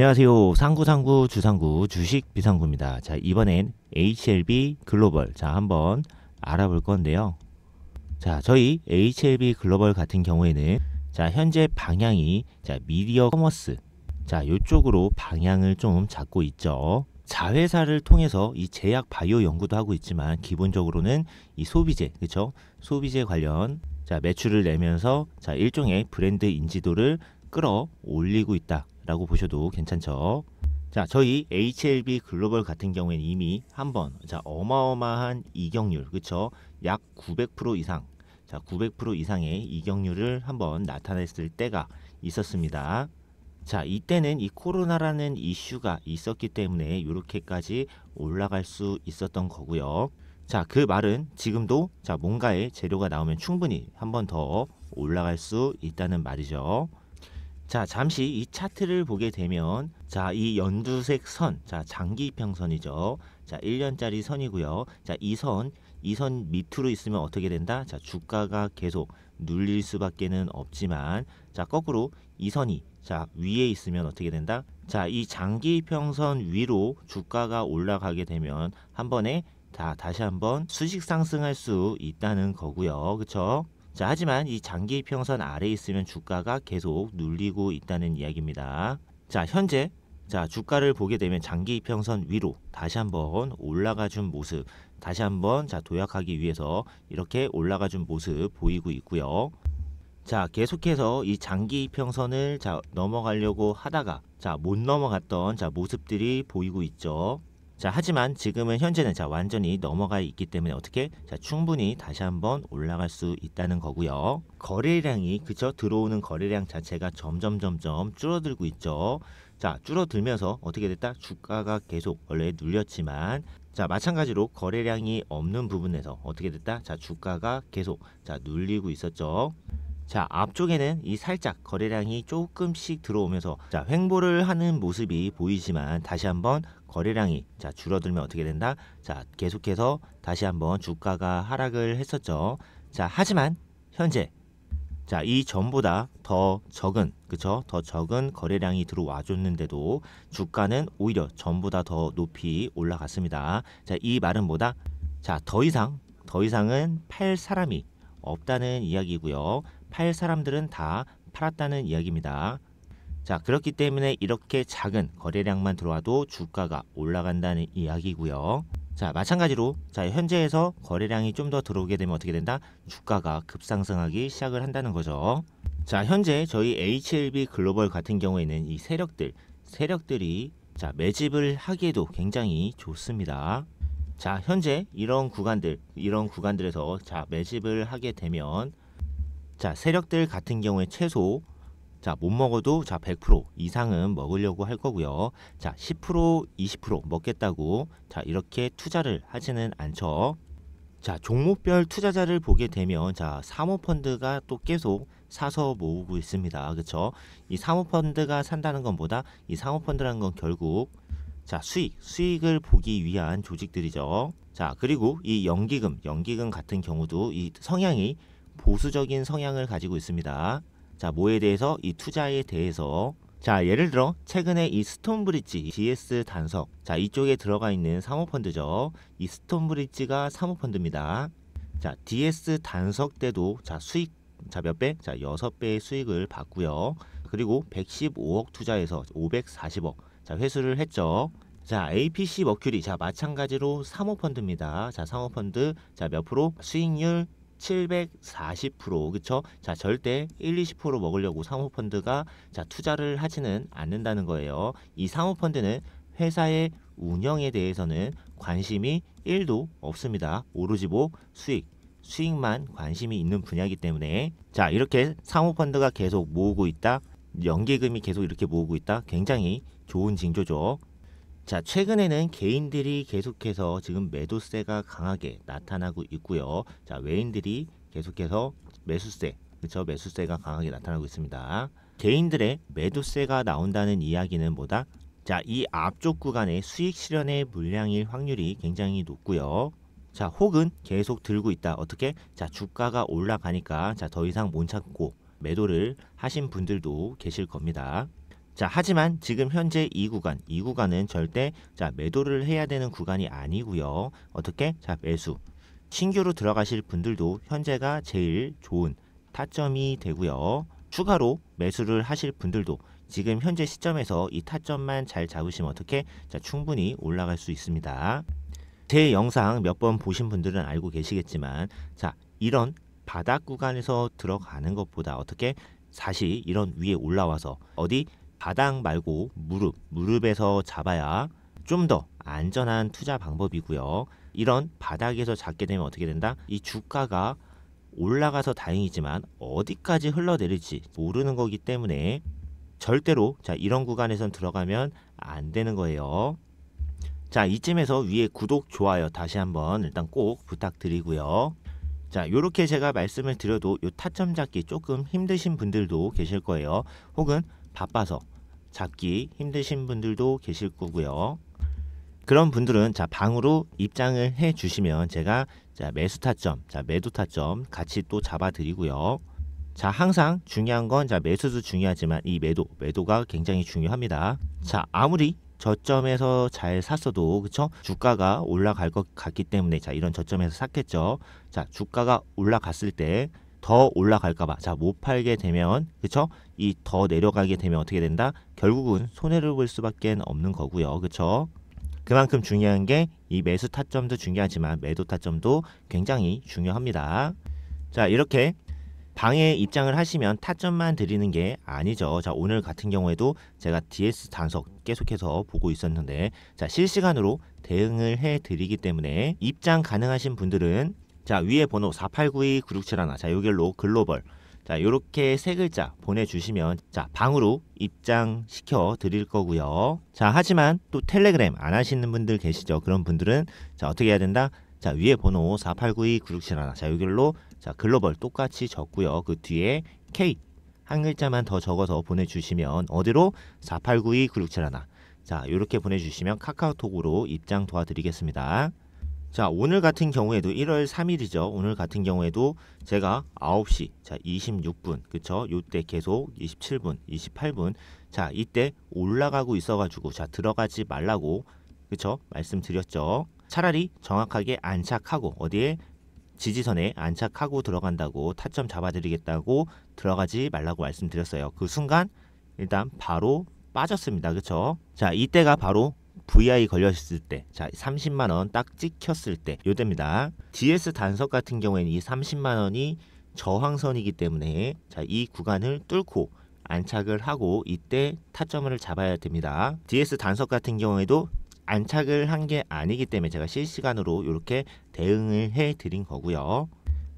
안녕하세요. 상구상구 주상구 주식 비상구입니다. 자, 이번엔 HLB 글로벌. 자, 한번 알아볼 건데요. 자, 저희 HLB 글로벌 같은 경우에는 자, 현재 방향이 자, 미디어 커머스. 자, 요쪽으로 방향을 좀 잡고 있죠. 자회사를 통해서 이 제약 바이오 연구도 하고 있지만 기본적으로는 이 소비재, 그쵸 소비재 관련 자, 매출을 내면서 자, 일종의 브랜드 인지도를 끌어올리고 있다. 라고 보셔도 괜찮죠. 자, 저희 HLB 글로벌 같은 경우에는 이미 한번 자, 어마어마한 이격률. 그쵸약 900% 이상. 자, 900% 이상의 이격률을 한번 나타냈을 때가 있었습니다. 자, 이때는 이 코로나라는 이슈가 있었기 때문에 이렇게까지 올라갈 수 있었던 거고요. 자, 그 말은 지금도 자, 뭔가의 재료가 나오면 충분히 한 번 더 올라갈 수 있다는 말이죠. 자, 잠시 이 차트를 보게 되면 자, 이 연두색 선, 자, 장기 평선이죠 자, 1년짜리 선이고요. 자, 이 선, 이 선 밑으로 있으면 어떻게 된다? 자, 주가가 계속 눌릴 수밖에는 없지만 자, 거꾸로 이 선이 자, 위에 있으면 어떻게 된다? 자, 이 장기 평선 위로 주가가 올라가게 되면 한 번에 다 다시 한번 수직 상승할 수 있다는 거고요. 그렇 자, 하지만 이 장기 평선 아래에 있으면 주가가 계속 눌리고 있다는 이야기입니다. 자, 현재 자, 주가를 보게 되면 장기 이평선 위로 다시 한번 올라가 준 모습, 다시 한번 자, 도약하기 위해서 이렇게 올라가 준 모습 보이고 있고요. 자, 계속해서 이 장기 이평선을 자, 넘어가려고 하다가 자, 못 넘어갔던 자, 모습들이 보이고 있죠. 자, 하지만 지금은 현재는 자, 완전히 넘어가 있기 때문에 어떻게? 자, 충분히 다시 한번 올라갈 수 있다는 거고요. 거래량이 그쵸? 들어오는 거래량 자체가 점점 점점 줄어들고 있죠. 자, 줄어들면서 어떻게 됐다? 주가가 계속 원래 눌렸지만 자, 마찬가지로 거래량이 없는 부분에서 어떻게 됐다? 자, 주가가 계속 자, 눌리고 있었죠. 자 앞쪽에는 이 살짝 거래량이 조금씩 들어오면서 자 횡보를 하는 모습이 보이지만 다시 한번 거래량이 자 줄어들면 어떻게 된다? 자 계속해서 다시 한번 주가가 하락을 했었죠. 자 하지만 현재 자, 이 전보다 더 적은, 그쵸? 더 적은 거래량이 들어와 줬는데도 주가는 오히려 전보다 더 높이 올라갔습니다. 자, 이 말은 뭐다? 자, 더 이상, 더 이상은 팔 사람이 없다는 이야기고요. 팔 사람들은 다 팔았다는 이야기입니다. 자, 그렇기 때문에 이렇게 작은 거래량만 들어와도 주가가 올라간다는 이야기고요. 자, 마찬가지로 자, 현재에서 거래량이 좀 더 들어오게 되면 어떻게 된다? 주가가 급상승하기 시작을 한다는 거죠. 자, 현재 저희 HLB 글로벌 같은 경우에는 이 세력들, 세력들이 자, 매집을 하기에도 굉장히 좋습니다. 자, 현재 이런 구간들, 이런 구간들에서 자, 매집을 하게 되면 자, 세력들 같은 경우에 최소 자, 못 먹어도 자, 100% 이상은 먹으려고 할 거고요. 자, 10% 20% 먹겠다고 자, 이렇게 투자를 하지는 않죠. 자, 종목별 투자자를 보게 되면 자, 사모펀드가 또 계속 사서 모으고 있습니다. 그렇죠? 이 사모펀드가 산다는 것보다 이 사모펀드라는 건 결국 자, 수익, 수익을 보기 위한 조직들이죠. 자, 그리고 이 연기금, 연기금 같은 경우도 이 성향이 보수적인 성향을 가지고 있습니다. 자, 뭐에 대해서 이 투자에 대해서 자, 예를 들어 최근에 이 스톤브릿지 GS 단석 자, 이쪽에 들어가 있는 사모펀드죠. 이 스톤브릿지가 사모펀드입니다. 자, DS 단석 때도 자, 수익 자, 몇 배? 자, 여 배의 수익을 받고요. 그리고 115억 투자해서 540억 자, 회수를 했죠. 자, APC 머큐리. 자, 마찬가지로 사모펀드입니다. 자, 사모펀드. 자, 몇 프로? 수익률 740% 그쵸? 자 절대 1, 20% 먹으려고 상호펀드가 자 투자를 하지는 않는다는 거예요. 이 상호펀드는 회사의 운영에 대해서는 관심이 1도 없습니다. 오로지 뭐 수익, 수익만 관심이 있는 분야이기 때문에 자 이렇게 상호펀드가 계속 모으고 있다. 연계금이 계속 이렇게 모으고 있다. 굉장히 좋은 징조죠. 자, 최근에는 개인들이 계속해서 지금 매도세가 강하게 나타나고 있고요. 자, 외인들이 계속해서 매수세, 그렇 매수세가 강하게 나타나고 있습니다. 개인들의 매도세가 나온다는 이야기는 뭐다? 자, 이 앞쪽 구간의 수익 실현의 물량일 확률이 굉장히 높고요. 자, 혹은 계속 들고 있다. 어떻게? 자, 주가가 올라가니까 자, 더 이상 못찾고 매도를 하신 분들도 계실 겁니다. 자, 하지만 지금 현재 이 구간, 이 구간은 절대 자, 매도를 해야 되는 구간이 아니고요. 어떻게? 자, 매수. 신규로 들어가실 분들도 현재가 제일 좋은 타점이 되고요. 추가로 매수를 하실 분들도 지금 현재 시점에서 이 타점만 잘 잡으시면 어떻게? 자, 충분히 올라갈 수 있습니다. 제 영상 몇 번 보신 분들은 알고 계시겠지만 자, 이런 바닥 구간에서 들어가는 것보다 어떻게? 다시 이런 위에 올라와서 어디 바닥 말고 무릎, 무릎에서 잡아야 좀 더 안전한 투자 방법이고요. 이런 바닥에서 잡게 되면 어떻게 된다? 이 주가가 올라가서 다행이지만 어디까지 흘러내릴지 모르는 거기 때문에 절대로 자 이런 구간에선 들어가면 안 되는 거예요. 자 이쯤에서 위에 구독 좋아요 다시 한번 일단 꼭 부탁드리고요. 자이렇게 제가 말씀을 드려도 요 타점 잡기 조금 힘드신 분들도 계실 거예요. 혹은 바빠서 잡기 힘드신 분들도 계실 거고요. 그런 분들은 자 방으로 입장을 해 주시면 제가 자 매수 타점, 자 매도 타점 같이 또 잡아 드리고요. 자 항상 중요한 건자 매수도 중요하지만 이 매도, 매도가 굉장히 중요합니다. 자 아무리 저점에서 잘 샀어도 그쵸 주가가 올라갈 것 같기 때문에 자 이런 저점에서 샀겠죠. 자 주가가 올라갔을 때더 올라갈까봐 자못 팔게 되면 그쵸 이 더 내려가게 되면 어떻게 된다 결국은 손해를 볼 수밖에 없는 거고요 그쵸 그만큼 중요한 게 이 매수 타점도 중요하지만 매도 타점도 굉장히 중요합니다 자 이렇게 방에 입장을 하시면 타점만 드리는 게 아니죠. 자, 오늘 같은 경우에도 제가 DS 단속 계속해서 보고 있었는데, 자, 실시간으로 대응을 해 드리기 때문에 입장 가능하신 분들은 자 위에 번호 4892967 1자 요길로 글로벌 자 요렇게 세 글자 보내주시면 자 방으로 입장시켜 드릴 거고요 자 하지만 또 텔레그램 안 하시는 분들 계시죠 그런 분들은 자 어떻게 해야 된다 자 위에 번호 4892967 1 자 요길로 자 글로벌 똑같이 적고요 그 뒤에 K 한 글자만 더 적어서 보내주시면 어디로 4892967 1 자 요렇게 보내주시면 카카오톡으로 입장 도와드리겠습니다. 자 오늘 같은 경우에도 1월 3일이죠 오늘 같은 경우에도 제가 9시 자 26분 그쵸 요 때 계속 27분 28분 자 이때 올라가고 있어 가지고 자 들어가지 말라고 그쵸 말씀드렸죠 차라리 정확하게 안착하고 어디에 지지선에 안착하고 들어간다고 타점 잡아드리겠다고 들어가지 말라고 말씀드렸어요 그 순간 일단 바로 빠졌습니다 그쵸 자 이때가 바로 VI 걸렸을 때, 자 30만 원 딱 찍혔을 때 요때입니다. DS 단석 같은 경우에는 이 30만 원이 저항선이기 때문에 자이 구간을 뚫고 안착을 하고 이때 타점을 잡아야 됩니다. DS 단석 같은 경우에도 안착을 한 게 아니기 때문에 제가 실시간으로 이렇게 대응을 해 드린 거고요.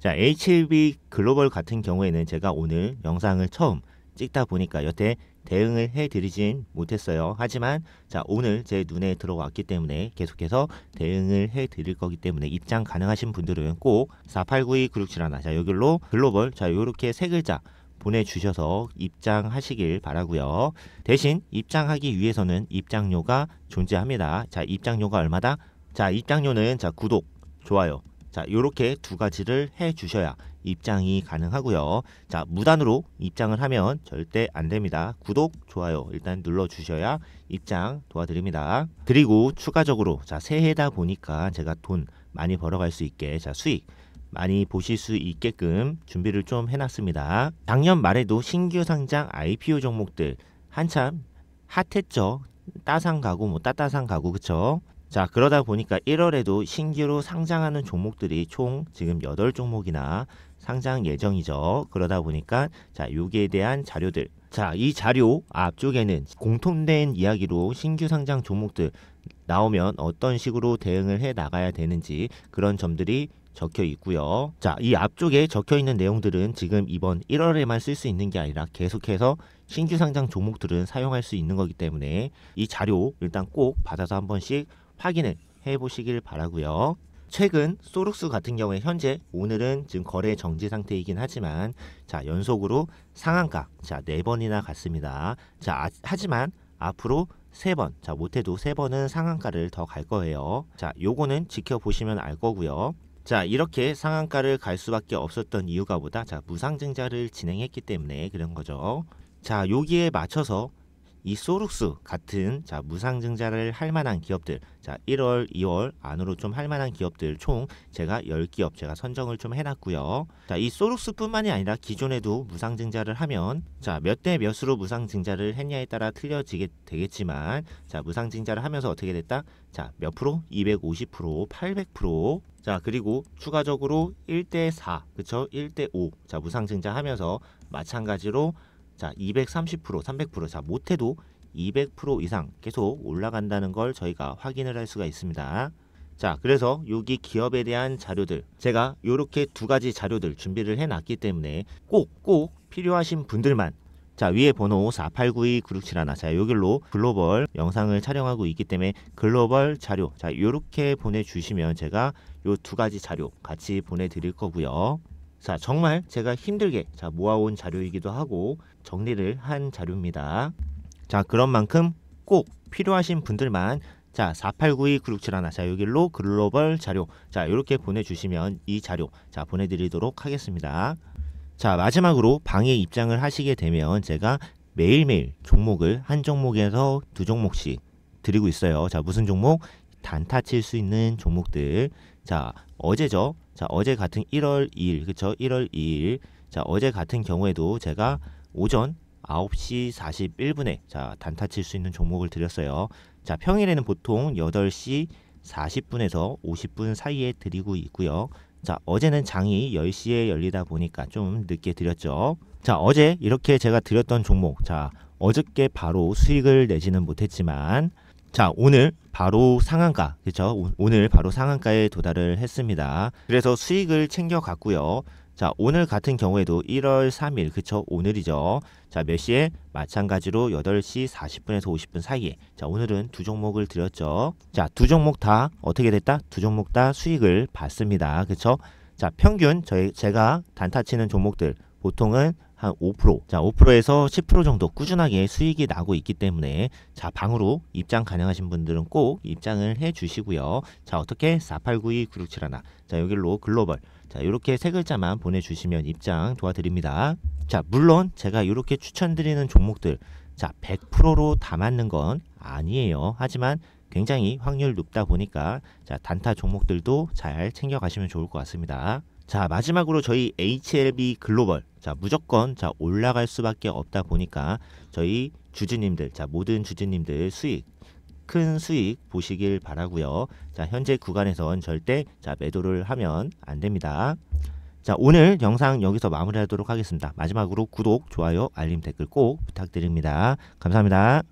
자, HLB 글로벌 같은 경우에는 제가 오늘 영상을 처음 찍다 보니까 여태 대응을 해드리진 못했어요. 하지만 자 오늘 제 눈에 들어왔기 때문에 계속해서 대응을 해드릴 거기 때문에 입장 가능하신 분들은 꼭 4892-9671 자, 여기로 글로벌 자 요렇게 세 글자 보내주셔서 입장하시길 바라고요. 대신 입장하기 위해서는 입장료가 존재합니다. 자 입장료가 얼마다? 자 입장료는 자 구독, 좋아요 자 요렇게 두 가지를 해주셔야 입장이 가능하고요. 자, 무단으로 입장을 하면 절대 안 됩니다. 구독, 좋아요 일단 눌러 주셔야 입장 도와드립니다. 그리고 추가적으로 자, 새해다 보니까 제가 돈 많이 벌어갈 수 있게 자, 수익 많이 보실 수 있게끔 준비를 좀 해놨습니다. 작년 말에도 신규 상장 IPO 종목들 한참 핫했죠. 따상 가고 뭐 따따상 가고 그쵸 자, 그러다 보니까 1월에도 신규로 상장하는 종목들이 총 지금 8종목이나 상장 예정이죠. 그러다 보니까 자, 여기에 대한 자료들. 자, 이 자료 앞쪽에는 공통된 이야기로 신규 상장 종목들 나오면 어떤 식으로 대응을 해 나가야 되는지 그런 점들이 적혀 있고요. 자, 이 앞쪽에 적혀 있는 내용들은 지금 이번 1월에만 쓸 수 있는 게 아니라 계속해서 신규 상장 종목들은 사용할 수 있는 거기 때문에 이 자료 일단 꼭 받아서 한 번씩 확인을 해보시길 바라고요. 최근 소룩스 같은 경우에 현재 오늘은 지금 거래 정지 상태이긴 하지만 자 연속으로 상한가 자네 번이나 갔습니다. 자 아, 하지만 앞으로 3 번, 자 못해도 3 번은 상한가를 더 갈 거예요. 자 요거는 지켜보시면 알 거고요. 자 이렇게 상한가를 갈 수밖에 없었던 이유가 보다 자 무상증자를 진행했기 때문에 그런 거죠. 자 여기에 맞춰서 이 소룩스 같은 자 무상증자를 할 만한 기업들 자 1월 2월 안으로 좀 할 만한 기업들 총 제가 10기업 제가 선정을 좀 해놨고요 자이 소룩스뿐만이 아니라 기존에도 무상증자를 하면 자몇 대 몇으로 무상증자를 했냐에 따라 틀려지게 되겠지만 자 무상증자를 하면서 어떻게 됐다 자몇 프로 250% 800%자 그리고 추가적으로 1대4 그쵸 1대5 자 무상증자 하면서 마찬가지로 자, 230%, 300%, 자, 못해도 200% 이상 계속 올라간다는 걸 저희가 확인을 할 수가 있습니다. 자, 그래서 여기 기업에 대한 자료들, 제가 이렇게 두 가지 자료들 준비를 해놨기 때문에 꼭, 꼭 필요하신 분들만 자, 위에 번호 4 8 9 2 9 6 7 1나 자, 요길로 글로벌 영상을 촬영하고 있기 때문에 글로벌 자료. 자, 요렇게 보내주시면 제가 요 두 가지 자료 같이 보내드릴 거고요. 자, 정말 제가 힘들게 자, 모아온 자료이기도 하고 정리를 한 자료입니다. 자 그런 만큼 꼭 필요하신 분들만 자 4892967하나 자 여기로 글로벌 자료 자 이렇게 보내주시면 이 자료 자 보내드리도록 하겠습니다. 자 마지막으로 방에 입장을 하시게 되면 제가 매일매일 종목을 한 종목에서 두 종목씩 드리고 있어요. 자 무슨 종목? 단타 칠 수 있는 종목들 자 어제죠 자 어제 같은 1월 2일 그쵸 1월 2일 자 어제 같은 경우에도 제가 오전 9시 41분에 자 단타 칠 수 있는 종목을 드렸어요. 자 평일에는 보통 8시 40분에서 50분 사이에 드리고 있고요. 자 어제는 장이 10시에 열리다 보니까 좀 늦게 드렸죠. 자 어제 이렇게 제가 드렸던 종목 자 어저께 바로 수익을 내지는 못했지만 자 오늘 바로 상한가 그렇죠 오늘 바로 상한가에 도달을 했습니다 그래서 수익을 챙겨 갔고요 자, 오늘 같은 경우에도 1월 3일, 그쵸? 오늘이죠. 자, 몇 시에? 마찬가지로 8시 40분에서 50분 사이에. 자, 오늘은 두 종목을 드렸죠. 자, 두 종목 다 어떻게 됐다? 두 종목 다 수익을 봤습니다. 그쵸? 자, 평균 저희 제가 단타 치는 종목들 보통은 한 5%, 자 5%에서 10% 정도 꾸준하게 수익이 나고 있기 때문에 자 방으로 입장 가능하신 분들은 꼭 입장을 해주시고요. 자 어떻게 4 8 9 2 9 6 7 1나자 여기로 글로벌 자, 이렇게 세 글자만 보내주시면 입장 도와드립니다. 자, 물론 제가 이렇게 추천드리는 종목들, 자, 100%로 다 맞는 건 아니에요. 하지만 굉장히 확률 높다 보니까 자, 단타 종목들도 잘 챙겨가시면 좋을 것 같습니다. 자 마지막으로 저희 HLB 글로벌 자 무조건 자 올라갈 수밖에 없다 보니까 저희 주주님들 자 모든 주주님들 수익 큰 수익 보시길 바라고요. 자, 현재 구간에선 절대 자, 매도를 하면 안 됩니다. 자, 오늘 영상 여기서 마무리하도록 하겠습니다. 마지막으로 구독, 좋아요, 알림, 댓글 꼭 부탁드립니다. 감사합니다.